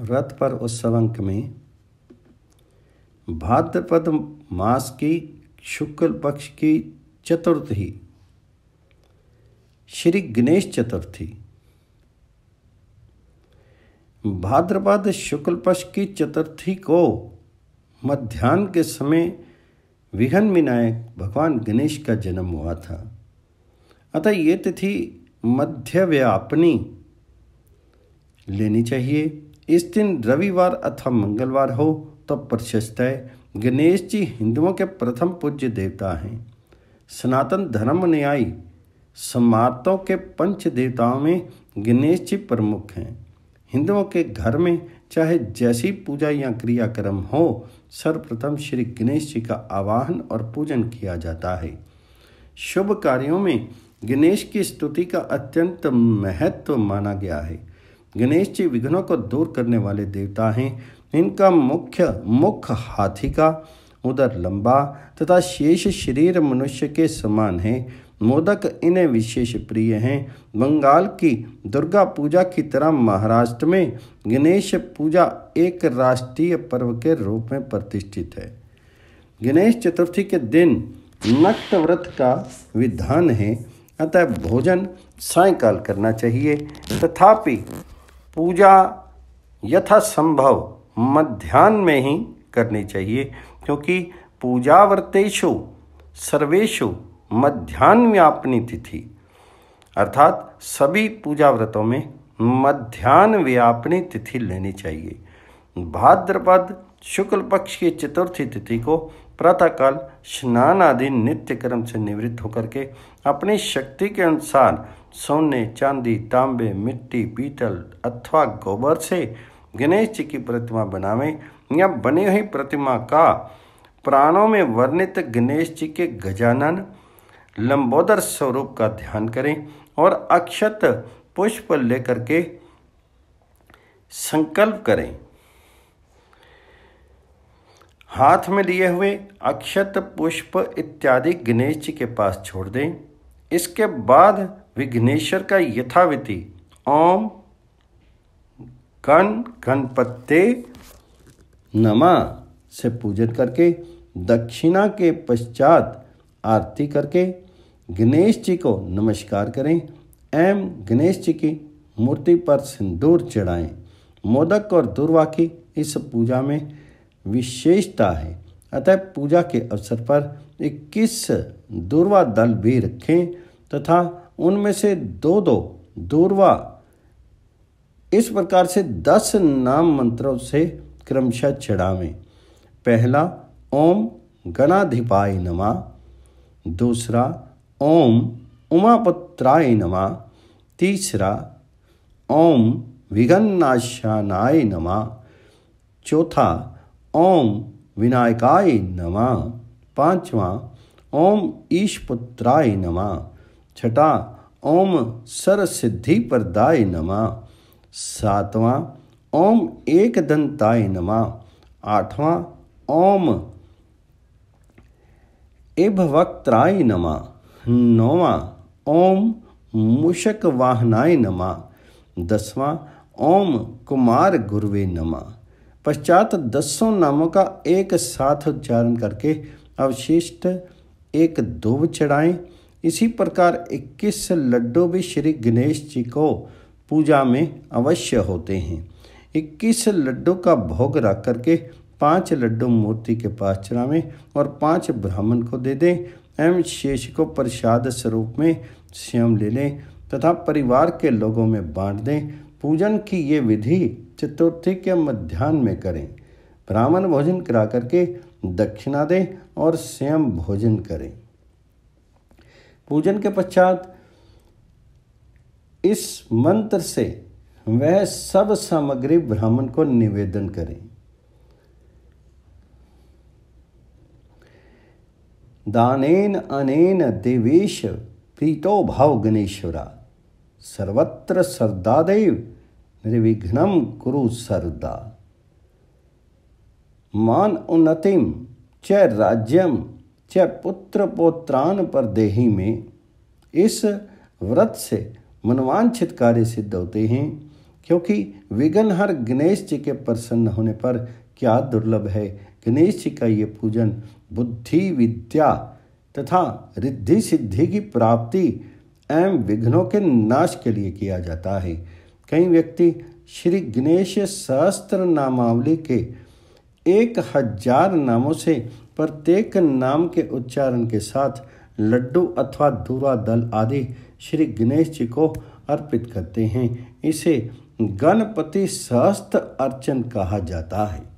रथ पर उत्सव अंक में भाद्रपद मास की शुक्ल पक्ष की चतुर्थी श्री गणेश चतुर्थी भाद्रपद शुक्ल पक्ष की चतुर्थी को मध्यान्ह के समय विघन विनायक भगवान गणेश का जन्म हुआ था अतः ये तिथि मध्य व्यापनी लेनी चाहिए इस दिन रविवार अथवा मंगलवार हो तो प्रशस्त है गणेश जी हिंदुओं के प्रथम पूज्य देवता हैं सनातन धर्म न्यायी समातों के पंच देवताओं में गणेश जी प्रमुख हैं हिंदुओं के घर में चाहे जैसी पूजा या क्रियाक्रम हो सर्वप्रथम श्री गणेश जी का आवाहन और पूजन किया जाता है शुभ कार्यों में गणेश की स्तुति का अत्यंत महत्व माना गया है गणेश जी विघ्नों को दूर करने वाले देवता हैं इनका मुख्य मुख हाथी का उधर लंबा तथा शेष शरीर मनुष्य के समान है मोदक इन्हें विशेष प्रिय हैं बंगाल की दुर्गा पूजा की तरह महाराष्ट्र में गणेश पूजा एक राष्ट्रीय पर्व के रूप में प्रतिष्ठित है गणेश चतुर्थी के दिन नक्त व्रत का विधान है अतः भोजन सायकाल करना चाहिए तथापि पूजा यथा संभव मध्यान्ह में ही करनी चाहिए क्योंकि व्रतेशु सर्वेशु मध्यान्ह व्यापनी तिथि अर्थात सभी पूजा व्रतों में मध्यान व्यापनी तिथि लेनी चाहिए भाद्रपद शुक्ल पक्ष की चतुर्थी तिथि को प्रातःकाल स्नान आदि नित्य कर्म से निवृत्त होकर के अपनी शक्ति के अनुसार सोने चांदी तांबे मिट्टी पीतल अथवा गोबर से गणेश जी की प्रतिमा बनावे या बनी हुई प्रतिमा का प्राणों में वर्णित गणेश जी के गजानन लंबोदर स्वरूप का ध्यान करें और अक्षत पुष्प लेकर के संकल्प करें हाथ में लिए हुए अक्षत पुष्प इत्यादि गणेश जी के पास छोड़ दें इसके बाद विघ्नेश्वर का यथाविधि ओम गण गणपते नमा से पूजन करके दक्षिणा के पश्चात आरती करके गणेश जी को नमस्कार करें एम गणेश जी की मूर्ति पर सिंदूर चढ़ाएं मोदक और दुर्वा की इस पूजा में विशेषता है अतः पूजा के अवसर पर इक्कीस दुर्वा दल भी रखें तथा उनमें से दो दो दूरवा इस प्रकार से दस नाम मंत्रों से क्रमशः चढ़ावें पहला ओम गणाधिपाय नमा दूसरा ओम उमापत्राय नमा तीसरा ओम विघन्नाशानाय नमा चौथा ओम विनायकाय नमा पांचवा ओम ईशपुत्राय नमा छठा ओम सर सिद्धि पर दाय नमा सातवां ओम एक दंताय नमा आठवां ओम एभवक्त्राय नमा नौवा ओम मुशक वाहनाय नमा दसवां ओम कुमार गुरुवे नमा पश्चात दसों नामों का एक साथ उच्चारण करके अवशिष्ट एक दुब चढ़ाएं इसी प्रकार 21 लड्डू भी श्री गणेश जी को पूजा में अवश्य होते हैं 21 लड्डू का भोग रख करके पांच लड्डू मूर्ति के पास चढ़ावें और पांच ब्राह्मण को दे दें एवं शेष को प्रसाद स्वरूप में स्वयं ले लें तथा परिवार के लोगों में बांट दें पूजन की ये विधि चतुर्थी के मध्यान्ह में करें ब्राह्मण भोजन करा करके दक्षिणा दें और स्वयं भोजन करें पूजन के पश्चात इस मंत्र से वह सब सामग्री ब्राह्मण को निवेदन करें दानेन अनेन देवेश प्रीतो भाव गणेश्वरा सर्वत्र देव निर्विघ्नम कुरु सरदा मान उन्नतिम च राज्यम च पुत्र पोत्रान पर देही में इस व्रत से मनवांछित कार्य सिद्ध होते हैं क्योंकि विघ्नहर गणेश जी के प्रसन्न होने पर क्या दुर्लभ है गणेश जी का ये पूजन बुद्धि विद्या तथा रिद्धि सिद्धि की प्राप्ति एवं विघ्नों के नाश के लिए किया जाता है कई व्यक्ति श्री गणेश सहस्त्र नामावली के एक हजार नामों से प्रत्येक नाम के उच्चारण के साथ लड्डू अथवा दूरा दल आदि श्री गणेश जी को अर्पित करते हैं इसे गणपति सहस्त्र अर्चन कहा जाता है